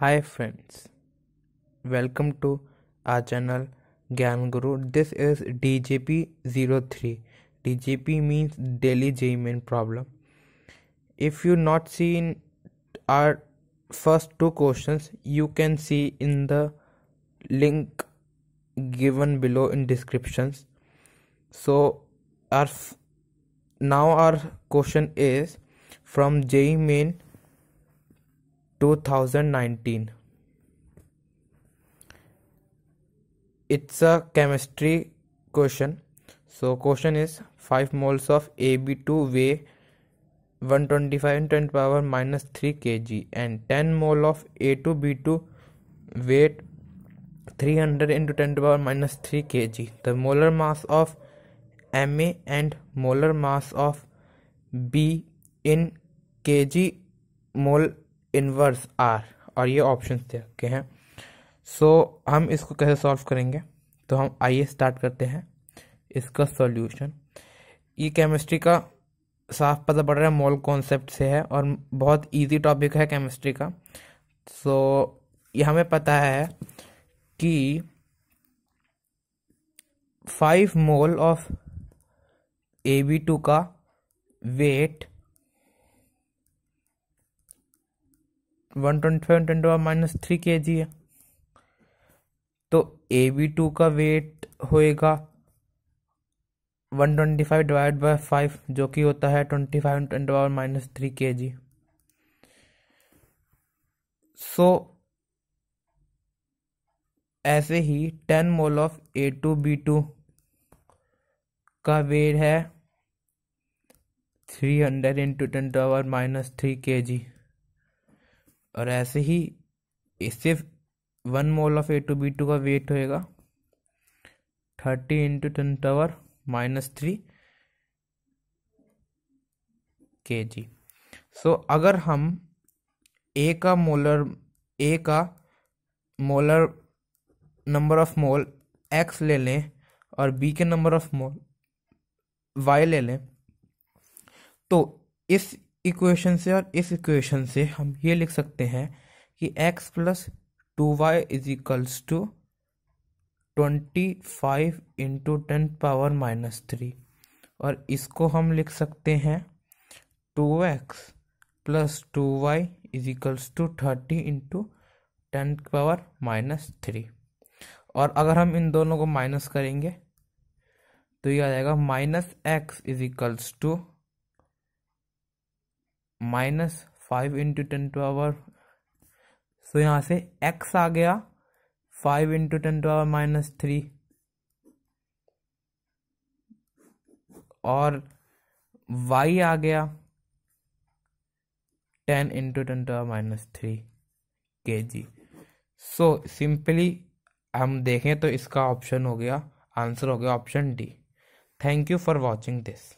Hi friends, welcome to our channel Gyan Guru. This is DJP03. DJP means Daily J Main Problem. If you not seen our first two questions, you can see in the link given below in descriptions. So our now our question is from J Main 2019 it's a chemistry question so question is 5 moles of ab2 weigh 125 in 10 power minus 3 kg and 10 mole of a2b2 weight 300 into 10 to power minus 3 kg the molar mass of ma and molar mass of b in kg mole inverse R और ये option दे रखे हैं सो so, हम इसको कैसे solve करेंगे तो हम आइए स्टार्ट करते हैं इसका सॉल्यूशन ये केमिस्ट्री का साफ पता पड़ रहा है मॉल कॉन्सेप्ट से है और बहुत इजी टॉपिक है केमिस्ट्री का सो so, ये हमें पता है कि five mole of A B two का weight one twenty five ten to minus three K G है तो ए बी टू का वेट होएगा one twenty five divide by five जो कि होता है twenty five ten to minus three K G so ऐसे ही ten mole of A two B two का वेट है three hundred into ten to power minus three K जी और ऐसे ही इससे one mole of A two B two का weight होएगा thirty into ten to power minus three K G सो अगर हम ए का मोलर ए का molar number of mole X ले लें और बी के नंबर ऑफ मोल वाई ले लें तो इस इक्वेशन से और इस इक्वेशन से हम ये लिख सकते हैं कि x plus two Y is equals to twenty five into ten power minus three और इसको हम लिख सकते हैं two X plus two Y is equals to thirty into ten power minus three और अगर हम इन दोनों को माइनस करेंगे तो ये आ जाएगा minus X is equals to minus five into ten to power so यहाँ से एक्स आ गया five into ten to power minus three और वाई आ गया ten into ten to power minus three K G so simply हम देखें तो इसका ऑप्शन हो गया आंसर हो गया option D thank you for watching this